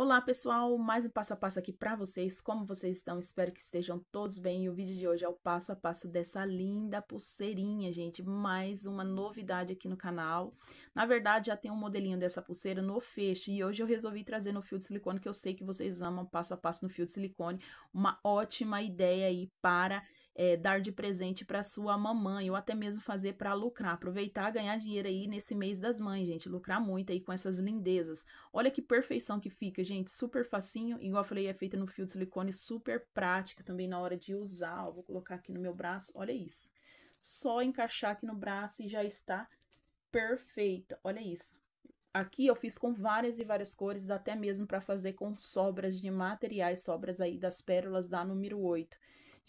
Olá pessoal, mais um passo a passo aqui para vocês. Como vocês estão? Espero que estejam todos bem. E o vídeo de hoje é o passo a passo dessa linda pulseirinha, gente. Mais uma novidade aqui no canal. Na verdade, já tem um modelinho dessa pulseira no fecho e hoje eu resolvi trazer no fio de silicone que eu sei que vocês amam passo a passo no fio de silicone. Uma ótima ideia aí para é, dar de presente para sua mamãe ou até mesmo fazer para lucrar, aproveitar, ganhar dinheiro aí nesse mês das mães, gente, lucrar muito aí com essas lindezas. Olha que perfeição que fica, gente, super facinho, igual eu falei, é feita no fio de silicone, super prática também na hora de usar. Ó, vou colocar aqui no meu braço, olha isso. Só encaixar aqui no braço e já está perfeita. Olha isso. Aqui eu fiz com várias e várias cores, dá até mesmo para fazer com sobras de materiais, sobras aí das pérolas da número 8.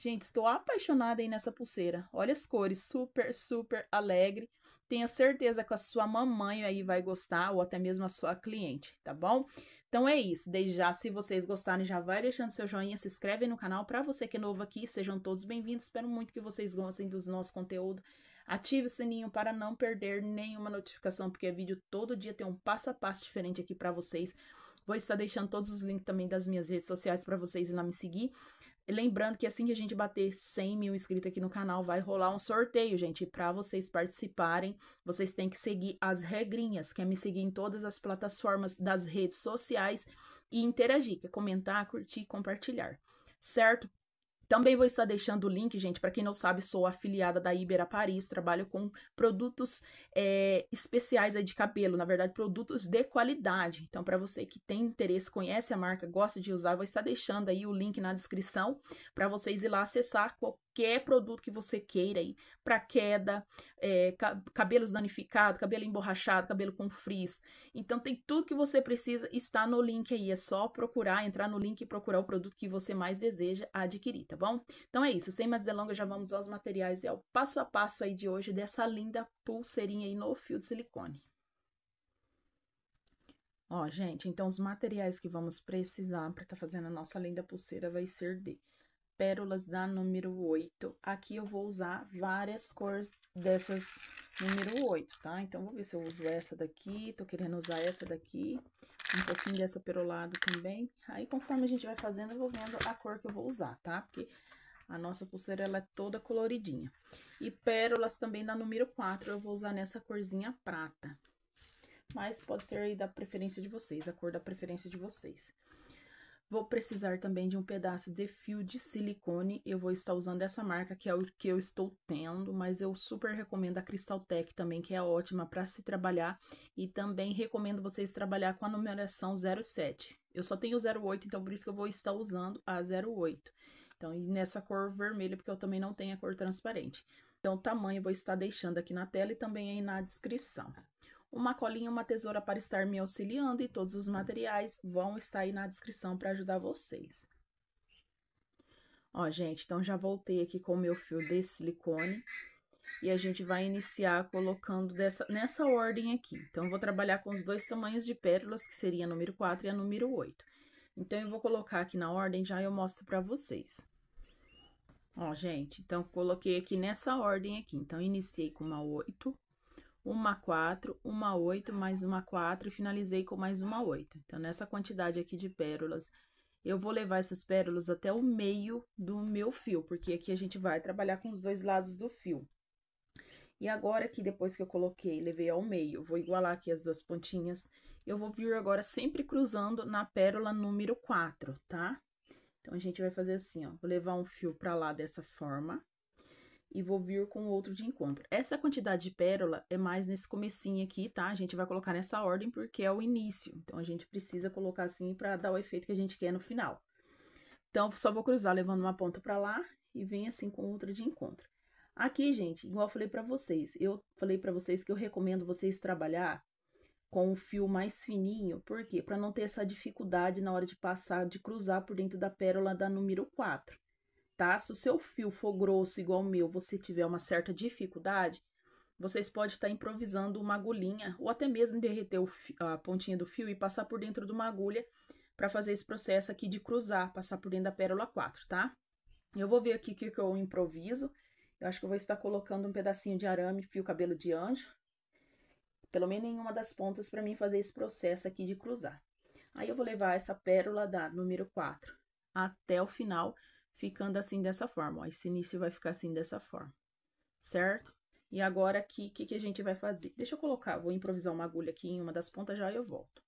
Gente, estou apaixonada aí nessa pulseira. Olha as cores, super, super alegre. Tenha certeza que a sua mamãe aí vai gostar, ou até mesmo a sua cliente, tá bom? Então é isso, desde já, se vocês gostarem, já vai deixando seu joinha, se inscreve no canal. Para você que é novo aqui, sejam todos bem-vindos. Espero muito que vocês gostem dos nosso conteúdo. Ative o sininho para não perder nenhuma notificação, porque é vídeo todo dia tem um passo a passo diferente aqui para vocês. Vou estar deixando todos os links também das minhas redes sociais para vocês ir lá me seguir. Lembrando que assim que a gente bater 100 mil inscritos aqui no canal, vai rolar um sorteio, gente. E para vocês participarem, vocês têm que seguir as regrinhas, que é me seguir em todas as plataformas das redes sociais e interagir, que é comentar, curtir, compartilhar, certo? Também vou estar deixando o link, gente. Para quem não sabe, sou afiliada da Ibera Paris, trabalho com produtos é, especiais aí de cabelo, na verdade, produtos de qualidade. Então, para você que tem interesse, conhece a marca, gosta de usar, vou estar deixando aí o link na descrição para vocês ir lá acessar qualquer produto que você queira aí, para queda, é, cabelos danificados, cabelo emborrachado, cabelo com frizz. Então tem tudo que você precisa, está no link aí, é só procurar, entrar no link e procurar o produto que você mais deseja adquirir, tá bom? Então é isso, sem mais delongas, já vamos aos materiais e ao passo a passo aí de hoje dessa linda pulseirinha aí no fio de silicone. Ó, gente, então os materiais que vamos precisar para estar tá fazendo a nossa linda pulseira vai ser de pérolas da número 8. Aqui eu vou usar várias cores dessas número 8, tá? Então, vou ver se eu uso essa daqui, tô querendo usar essa daqui, um pouquinho dessa perolada também. Aí, conforme a gente vai fazendo, eu vou vendo a cor que eu vou usar, tá? Porque a nossa pulseira, ela é toda coloridinha. E pérolas também da número 4, eu vou usar nessa corzinha prata. Mas pode ser aí da preferência de vocês, a cor da preferência de vocês. Vou precisar também de um pedaço de fio de silicone. Eu vou estar usando essa marca, que é o que eu estou tendo, mas eu super recomendo a Crystal Tech também, que é ótima para se trabalhar. E também recomendo vocês trabalhar com a numeração 07. Eu só tenho 08, então por isso que eu vou estar usando a 08. Então, e nessa cor vermelha, porque eu também não tenho a cor transparente. Então, o tamanho eu vou estar deixando aqui na tela e também aí na descrição uma colinha, uma tesoura para estar me auxiliando e todos os materiais vão estar aí na descrição para ajudar vocês. Ó, gente, então já voltei aqui com o meu fio de silicone e a gente vai iniciar colocando dessa, nessa ordem aqui. Então, vou trabalhar com os dois tamanhos de pérolas, que seria a número 4 e a número 8. Então, eu vou colocar aqui na ordem, já eu mostro para vocês. Ó, gente, então, coloquei aqui nessa ordem aqui. Então, iniciei com uma 8, uma 4, uma 8, mais uma 4 e finalizei com mais uma 8. Então, nessa quantidade aqui de pérolas, eu vou levar essas pérolas até o meio do meu fio, porque aqui a gente vai trabalhar com os dois lados do fio. E agora aqui depois que eu coloquei, levei ao meio, vou igualar aqui as duas pontinhas, eu vou vir agora sempre cruzando na pérola número 4, tá? Então, a gente vai fazer assim, ó, vou levar um fio pra lá dessa forma, e vou vir com outro de encontro. Essa quantidade de pérola é mais nesse comecinho aqui, tá? A gente vai colocar nessa ordem porque é o início. Então, a gente precisa colocar assim para dar o efeito que a gente quer no final. Então, só vou cruzar levando uma ponta para lá e vem assim com outra de encontro. Aqui, gente, igual eu falei para vocês, eu falei para vocês que eu recomendo vocês trabalhar com o um fio mais fininho, por quê? Para não ter essa dificuldade na hora de passar, de cruzar por dentro da pérola da número 4 tá? Se o seu fio for grosso igual o meu, você tiver uma certa dificuldade, vocês podem estar tá improvisando uma agulhinha ou até mesmo derreter fio, a pontinha do fio e passar por dentro de uma agulha para fazer esse processo aqui de cruzar, passar por dentro da pérola 4, tá? Eu vou ver aqui o que, que eu improviso. Eu acho que eu vou estar colocando um pedacinho de arame, fio cabelo de anjo, pelo menos em uma das pontas para mim fazer esse processo aqui de cruzar. Aí eu vou levar essa pérola da número 4 até o final, ficando assim dessa forma, ó. Esse início vai ficar assim dessa forma, certo? E agora aqui, o que, que a gente vai fazer? Deixa eu colocar, vou improvisar uma agulha aqui em uma das pontas já e eu volto.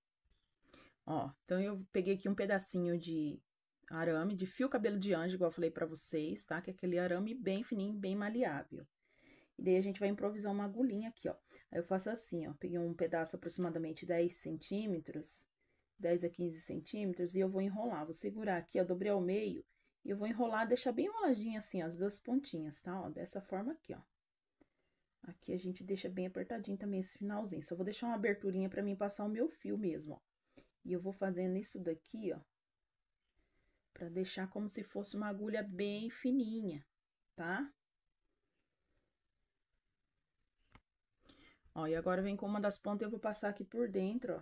Ó, então eu peguei aqui um pedacinho de arame, de fio cabelo de anjo, igual eu falei pra vocês, tá? Que é aquele arame bem fininho, bem maleável. E daí a gente vai improvisar uma agulhinha aqui, ó. Aí eu faço assim, ó, peguei um pedaço aproximadamente 10 centímetros, 10 a 15 centímetros, e eu vou enrolar. Vou segurar aqui, ó, dobrei ao meio e eu vou enrolar, deixar bem enroladinho assim, ó, as duas pontinhas, tá? Ó, dessa forma aqui, ó. Aqui a gente deixa bem apertadinho também esse finalzinho. Só vou deixar uma aberturinha pra mim passar o meu fio mesmo, ó. E eu vou fazendo isso daqui, ó. Pra deixar como se fosse uma agulha bem fininha, tá? Ó, e agora vem com uma das pontas eu vou passar aqui por dentro, ó.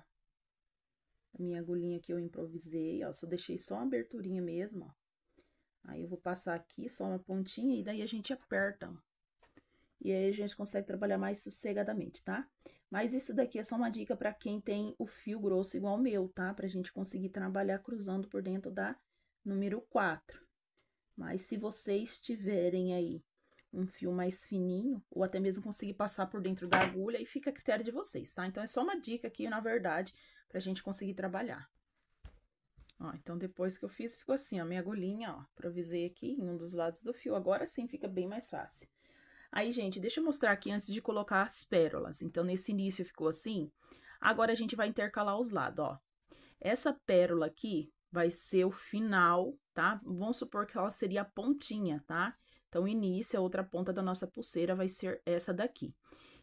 A minha agulhinha que eu improvisei, ó. Só deixei só uma aberturinha mesmo, ó. Aí eu vou passar aqui só uma pontinha e daí a gente aperta, ó. E aí a gente consegue trabalhar mais sossegadamente, tá? Mas isso daqui é só uma dica para quem tem o fio grosso igual o meu, tá? Pra gente conseguir trabalhar cruzando por dentro da número 4. Mas se vocês tiverem aí um fio mais fininho, ou até mesmo conseguir passar por dentro da agulha, e fica a critério de vocês, tá? Então, é só uma dica aqui, na verdade, pra gente conseguir trabalhar. Ó, então, depois que eu fiz, ficou assim, ó, minha agulhinha, ó, provisei aqui em um dos lados do fio. Agora sim fica bem mais fácil. Aí, gente, deixa eu mostrar aqui antes de colocar as pérolas. Então, nesse início ficou assim. Agora, a gente vai intercalar os lados, ó. Essa pérola aqui vai ser o final, tá? Vamos supor que ela seria a pontinha, tá? Então, o início, a outra ponta da nossa pulseira vai ser essa daqui.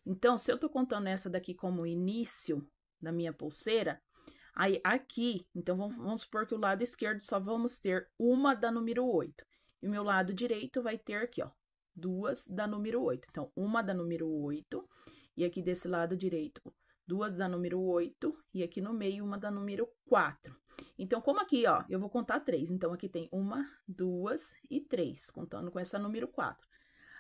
Então, se eu tô contando essa daqui como o início da minha pulseira, Aí, aqui, então vamos, vamos supor que o lado esquerdo só vamos ter uma da número 8. E o meu lado direito vai ter aqui, ó, duas da número 8. Então, uma da número 8, e aqui desse lado direito, duas da número 8, e aqui no meio, uma da número 4. Então, como aqui, ó, eu vou contar três. Então, aqui tem uma, duas e três, contando com essa número 4.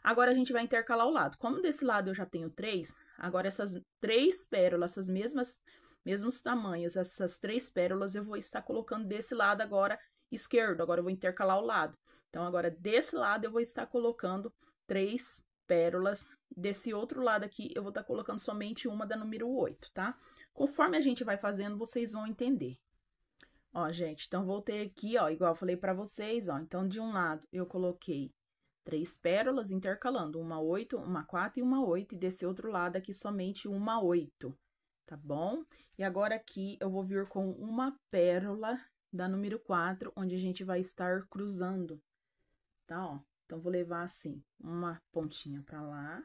Agora, a gente vai intercalar o lado. Como desse lado eu já tenho três, agora essas três pérolas, essas mesmas mesmos tamanhos. Essas três pérolas eu vou estar colocando desse lado agora esquerdo, agora eu vou intercalar o lado. Então, agora desse lado eu vou estar colocando três pérolas, desse outro lado aqui eu vou estar colocando somente uma da número 8, tá? Conforme a gente vai fazendo, vocês vão entender. Ó, gente, então, voltei aqui, ó, igual eu falei pra vocês, ó. Então, de um lado eu coloquei três pérolas intercalando, uma 8, uma 4 e uma 8, e desse outro lado aqui somente uma 8 tá bom? E agora aqui eu vou vir com uma pérola da número 4, onde a gente vai estar cruzando, tá? Ó, então, vou levar assim, uma pontinha pra lá.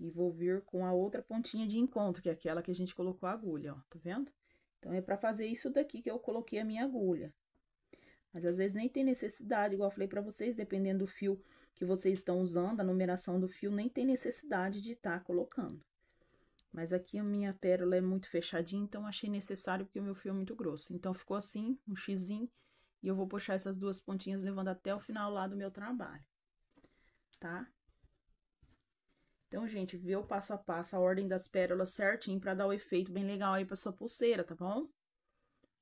E vou vir com a outra pontinha de encontro, que é aquela que a gente colocou a agulha, ó, tá vendo? Então, é pra fazer isso daqui que eu coloquei a minha agulha. Mas, às vezes, nem tem necessidade, igual eu falei pra vocês, dependendo do fio que vocês estão usando, a numeração do fio, nem tem necessidade de estar tá colocando. Mas aqui a minha pérola é muito fechadinha, então achei necessário porque o meu fio é muito grosso. Então ficou assim, um xizinho, e eu vou puxar essas duas pontinhas levando até o final lá do meu trabalho, tá? Então, gente, vê o passo a passo, a ordem das pérolas certinho para dar o um efeito bem legal aí para sua pulseira, tá bom?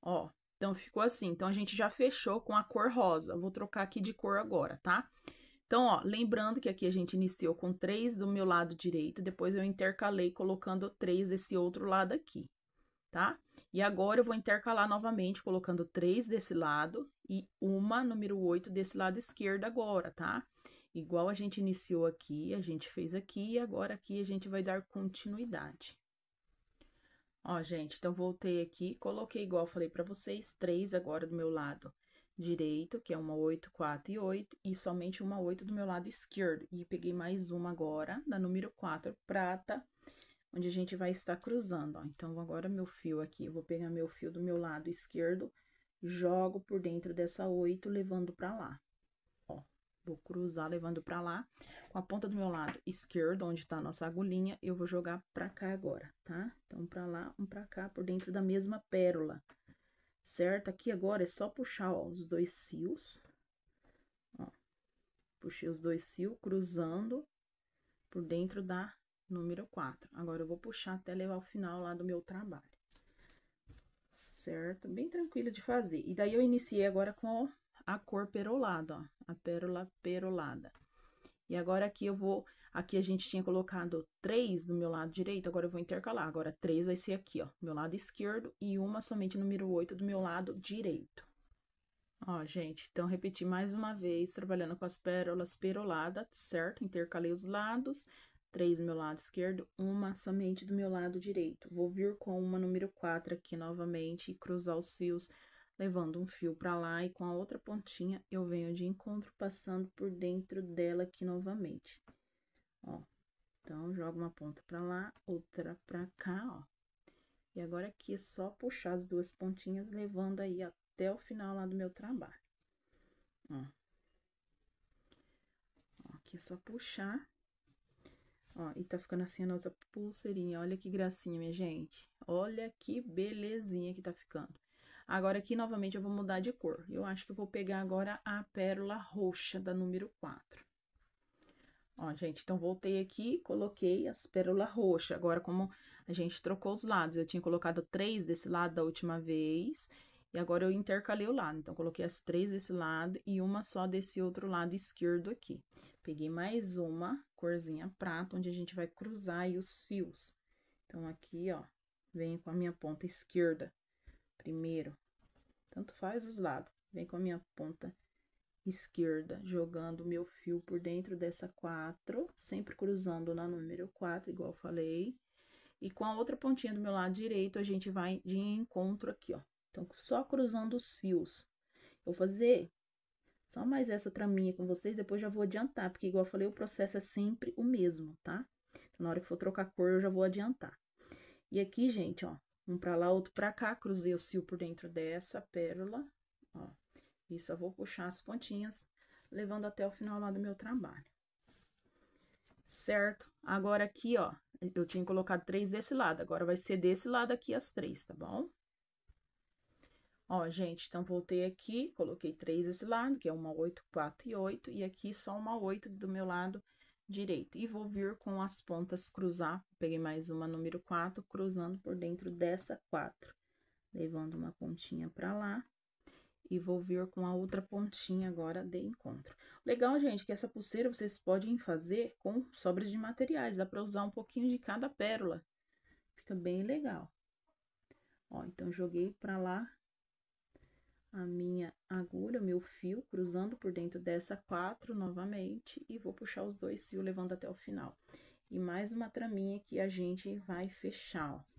Ó, então ficou assim. Então, a gente já fechou com a cor rosa. Vou trocar aqui de cor agora, tá? Tá? Então, ó, lembrando que aqui a gente iniciou com três do meu lado direito, depois eu intercalei colocando três desse outro lado aqui, tá? E agora eu vou intercalar novamente colocando três desse lado e uma, número oito desse lado esquerdo agora, tá? Igual a gente iniciou aqui, a gente fez aqui e agora aqui a gente vai dar continuidade. Ó, gente, então, voltei aqui, coloquei igual falei pra vocês, três agora do meu lado direito, que é uma 8, 4 e 8, e somente uma 8 do meu lado esquerdo. E peguei mais uma agora, da número 4, prata, onde a gente vai estar cruzando, ó. Então, agora meu fio aqui, eu vou pegar meu fio do meu lado esquerdo, jogo por dentro dessa 8, levando pra lá. Ó, vou cruzar levando pra lá. Com a ponta do meu lado esquerdo, onde tá a nossa agulhinha, eu vou jogar pra cá agora, tá? Então, pra lá, um pra cá, por dentro da mesma pérola certo? Aqui agora é só puxar, ó, os dois fios. Ó, puxei os dois fios, cruzando por dentro da número 4. Agora, eu vou puxar até levar o final lá do meu trabalho. Certo? Bem tranquilo de fazer. E daí, eu iniciei agora com a cor perolada, ó, a pérola perolada. E agora, aqui eu vou Aqui a gente tinha colocado três do meu lado direito, agora eu vou intercalar. Agora, três vai ser aqui, ó, meu lado esquerdo e uma somente número oito do meu lado direito. Ó, gente, então, repeti mais uma vez, trabalhando com as pérolas perolada, certo? Intercalei os lados, três do meu lado esquerdo, uma somente do meu lado direito. Vou vir com uma número quatro aqui novamente e cruzar os fios, levando um fio para lá e com a outra pontinha eu venho de encontro passando por dentro dela aqui novamente ó. Então, joga uma ponta pra lá, outra pra cá, ó. E agora aqui é só puxar as duas pontinhas, levando aí até o final lá do meu trabalho. Ó. ó aqui é só puxar. Ó, e tá ficando assim a nossa pulseirinha. Olha que gracinha, minha gente. Olha que belezinha que tá ficando. Agora aqui, novamente, eu vou mudar de cor. Eu acho que eu vou pegar agora a pérola roxa da número 4. Ó, gente, então, voltei aqui, coloquei as pérolas roxas. Agora, como a gente trocou os lados, eu tinha colocado três desse lado da última vez, e agora eu intercalei o lado. Então, coloquei as três desse lado e uma só desse outro lado esquerdo aqui. Peguei mais uma corzinha prata, onde a gente vai cruzar aí os fios. Então, aqui, ó, venho com a minha ponta esquerda primeiro. Tanto faz os lados. Vem com a minha ponta esquerda, jogando meu fio por dentro dessa 4, sempre cruzando na número 4, igual falei. E com a outra pontinha do meu lado direito, a gente vai de encontro aqui, ó. Então, só cruzando os fios. Eu vou fazer só mais essa traminha com vocês, depois já vou adiantar, porque igual falei, o processo é sempre o mesmo, tá? Então, na hora que for trocar cor, eu já vou adiantar. E aqui, gente, ó, um pra lá, outro pra cá, cruzei o fio por dentro dessa pérola, ó, e só vou puxar as pontinhas, levando até o final lá do meu trabalho. Certo? Agora aqui, ó, eu tinha colocado três desse lado, agora vai ser desse lado aqui as três, tá bom? Ó, gente, então, voltei aqui, coloquei três desse lado, que é uma oito, quatro e oito, e aqui só uma oito do meu lado direito. E vou vir com as pontas cruzar, peguei mais uma número quatro, cruzando por dentro dessa quatro. Levando uma pontinha pra lá, e vou vir com a outra pontinha agora de encontro. Legal, gente, que essa pulseira vocês podem fazer com sobras de materiais, dá para usar um pouquinho de cada pérola. Fica bem legal. Ó, então, joguei para lá a minha agulha, meu fio, cruzando por dentro dessa quatro novamente, e vou puxar os dois fios levando até o final. E mais uma traminha que a gente vai fechar, ó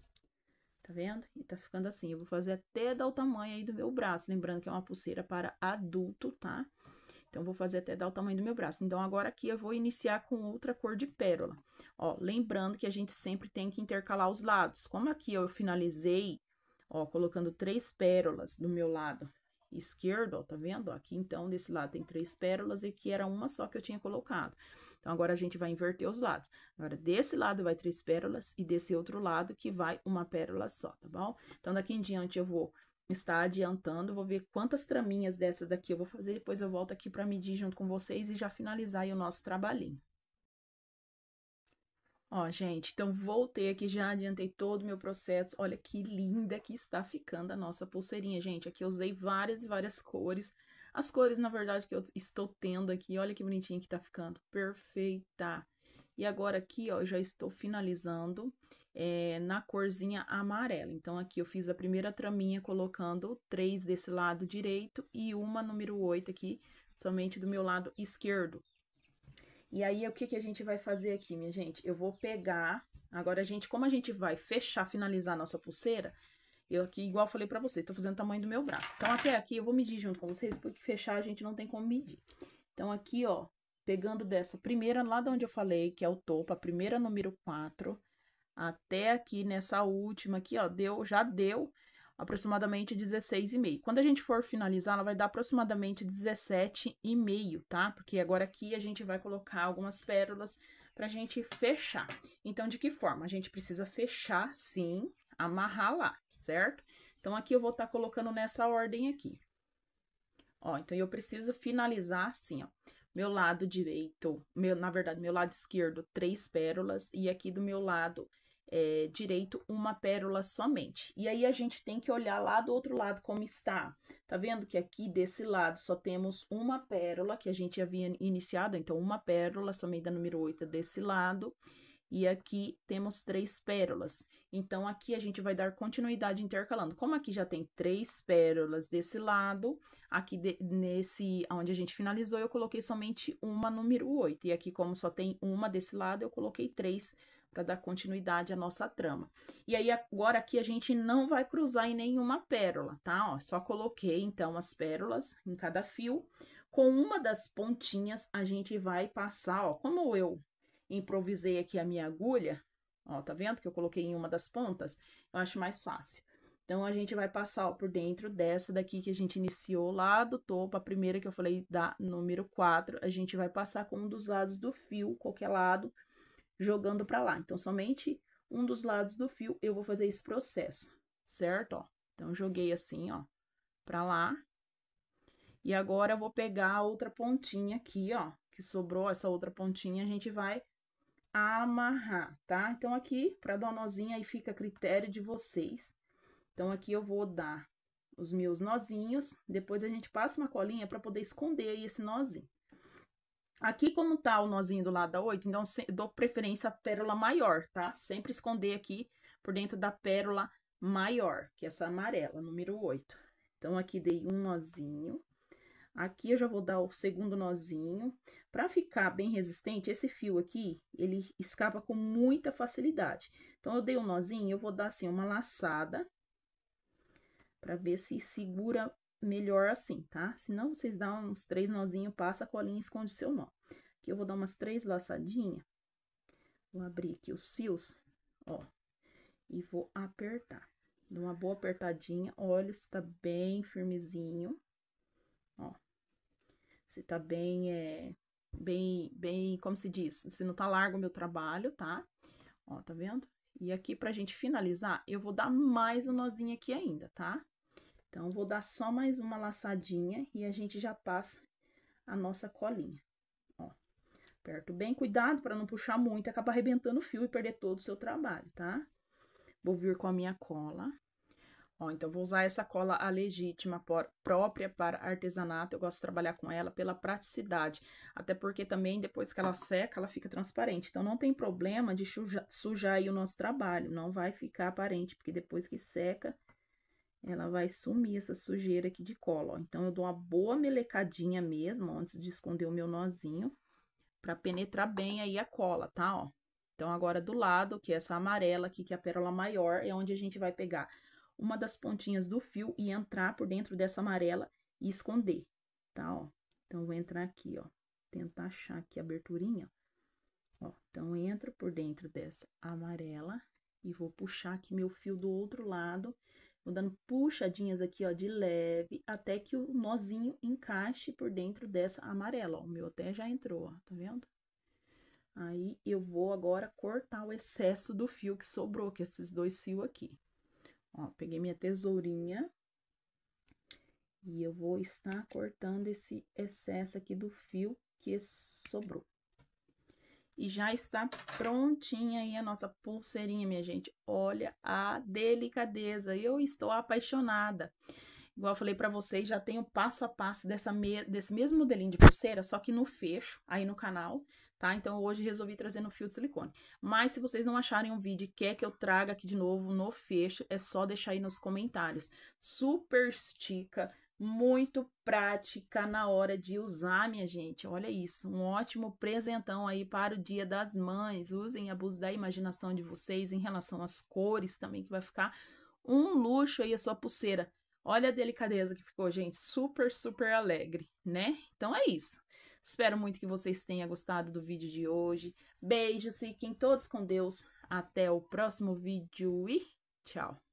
tá vendo? E tá ficando assim, eu vou fazer até dar o tamanho aí do meu braço, lembrando que é uma pulseira para adulto, tá? Então, vou fazer até dar o tamanho do meu braço. Então, agora aqui eu vou iniciar com outra cor de pérola. Ó, lembrando que a gente sempre tem que intercalar os lados. Como aqui eu finalizei, ó, colocando três pérolas do meu lado esquerdo, ó, tá vendo? Aqui, então, desse lado tem três pérolas e aqui era uma só que eu tinha colocado. Então, agora a gente vai inverter os lados. Agora, desse lado vai três pérolas e desse outro lado que vai uma pérola só, tá bom? Então, daqui em diante eu vou estar adiantando, vou ver quantas traminhas dessa daqui eu vou fazer, depois eu volto aqui para medir junto com vocês e já finalizar o nosso trabalhinho. Ó, gente, então voltei aqui, já adiantei todo o meu processo. Olha que linda que está ficando a nossa pulseirinha, gente. Aqui eu usei várias e várias cores. As cores, na verdade, que eu estou tendo aqui. Olha que bonitinha que está ficando. Perfeita! E agora aqui, ó, eu já estou finalizando é, na corzinha amarela. Então, aqui eu fiz a primeira traminha colocando três desse lado direito e uma número 8 aqui, somente do meu lado esquerdo. E aí, o que, que a gente vai fazer aqui, minha gente? Eu vou pegar, agora a gente, como a gente vai fechar, finalizar a nossa pulseira, eu aqui, igual eu falei pra vocês, tô fazendo o tamanho do meu braço. Então, até aqui eu vou medir junto com vocês, porque fechar a gente não tem como medir. Então, aqui, ó, pegando dessa primeira lá de onde eu falei, que é o topo, a primeira número 4, até aqui nessa última aqui, ó, deu, já deu aproximadamente 16,5. Quando a gente for finalizar, ela vai dar aproximadamente 17,5, tá? Porque agora aqui a gente vai colocar algumas pérolas pra gente fechar. Então, de que forma? A gente precisa fechar, sim, amarrar lá, certo? Então, aqui eu vou estar tá colocando nessa ordem aqui. Ó, então, eu preciso finalizar assim, ó. Meu lado direito, meu, na verdade, meu lado esquerdo, três pérolas. E aqui do meu lado é, direito uma pérola somente. E aí a gente tem que olhar lá do outro lado como está. Tá vendo que aqui desse lado só temos uma pérola que a gente havia iniciado, então uma pérola somente da número 8 é desse lado. E aqui temos três pérolas. Então, aqui a gente vai dar continuidade intercalando. Como aqui já tem três pérolas desse lado, aqui de, nesse, onde a gente finalizou, eu coloquei somente uma número 8. E aqui, como só tem uma desse lado, eu coloquei três pérolas para dar continuidade à nossa trama. E aí agora aqui a gente não vai cruzar em nenhuma pérola, tá? Ó, só coloquei então as pérolas em cada fio. Com uma das pontinhas a gente vai passar, ó, como eu improvisei aqui a minha agulha, ó, tá vendo que eu coloquei em uma das pontas? Eu acho mais fácil. Então, a gente vai passar ó, por dentro dessa daqui que a gente iniciou lá do topo, a primeira que eu falei da número 4, a gente vai passar com um dos lados do fio, qualquer lado, jogando para lá. Então, somente um dos lados do fio eu vou fazer esse processo, certo? Ó, então, joguei assim, ó, para lá. E agora, eu vou pegar a outra pontinha aqui, ó, que sobrou essa outra pontinha, a gente vai amarrar, tá? Então, aqui, para dar um nozinho, aí fica a critério de vocês. Então, aqui eu vou dar os meus nozinhos, depois a gente passa uma colinha para poder esconder aí esse nozinho. Aqui, como tá o nozinho do lado da 8, então dou preferência à pérola maior, tá? Sempre esconder aqui por dentro da pérola maior, que é essa amarela, número 8. Então, aqui dei um nozinho. Aqui eu já vou dar o segundo nozinho. Para ficar bem resistente, esse fio aqui, ele escapa com muita facilidade. Então, eu dei um nozinho, eu vou dar assim uma laçada, para ver se segura melhor assim, tá? Se não, vocês dão uns três nozinhos, passa a colinha e esconde seu nó. Aqui eu vou dar umas três laçadinhas. Vou abrir aqui os fios, ó, e vou apertar. Dou uma boa apertadinha, olha se tá bem firmezinho, ó. Se tá bem, é, bem, bem, como se diz, se não tá largo o meu trabalho, tá? Ó, tá vendo? E aqui, pra gente finalizar, eu vou dar mais um nozinho aqui ainda, tá? Então, vou dar só mais uma laçadinha e a gente já passa a nossa colinha. Ó, aperto bem, cuidado para não puxar muito, acaba arrebentando o fio e perder todo o seu trabalho, tá? Vou vir com a minha cola. Ó, então, vou usar essa cola a legítima, por, própria para artesanato. Eu gosto de trabalhar com ela pela praticidade. Até porque também, depois que ela seca, ela fica transparente. Então, não tem problema de sujar, sujar aí o nosso trabalho. Não vai ficar aparente, porque depois que seca, ela vai sumir essa sujeira aqui de cola, ó. Então, eu dou uma boa melecadinha mesmo, antes de esconder o meu nozinho, para penetrar bem aí a cola, tá, ó? Então, agora do lado, que é essa amarela aqui, que é a pérola maior, é onde a gente vai pegar uma das pontinhas do fio e entrar por dentro dessa amarela e esconder, tá, ó? Então, eu vou entrar aqui, ó, tentar achar aqui a aberturinha, ó. Então, entro por dentro dessa amarela e vou puxar aqui meu fio do outro lado Vou dando puxadinhas aqui, ó, de leve, até que o nozinho encaixe por dentro dessa amarela, ó. O meu até já entrou, ó, tá vendo? Aí, eu vou agora cortar o excesso do fio que sobrou, que é esses dois fios aqui. Ó, peguei minha tesourinha e eu vou estar cortando esse excesso aqui do fio que sobrou. E já está prontinha aí a nossa pulseirinha, minha gente. Olha a delicadeza. Eu estou apaixonada. Igual eu falei para vocês, já tem o passo a passo dessa me... desse mesmo modelinho de pulseira, só que no fecho, aí no canal, tá? Então, hoje resolvi trazer no fio de silicone. Mas, se vocês não acharem um vídeo e quer que eu traga aqui de novo no fecho, é só deixar aí nos comentários. Super estica, muito prática na hora de usar, minha gente. Olha isso, um ótimo presentão aí para o Dia das Mães. Usem abuso da imaginação de vocês em relação às cores também, que vai ficar um luxo aí a sua pulseira. Olha a delicadeza que ficou, gente. Super, super alegre, né? Então é isso. Espero muito que vocês tenham gostado do vídeo de hoje. Beijos, fiquem todos com Deus. Até o próximo vídeo e tchau!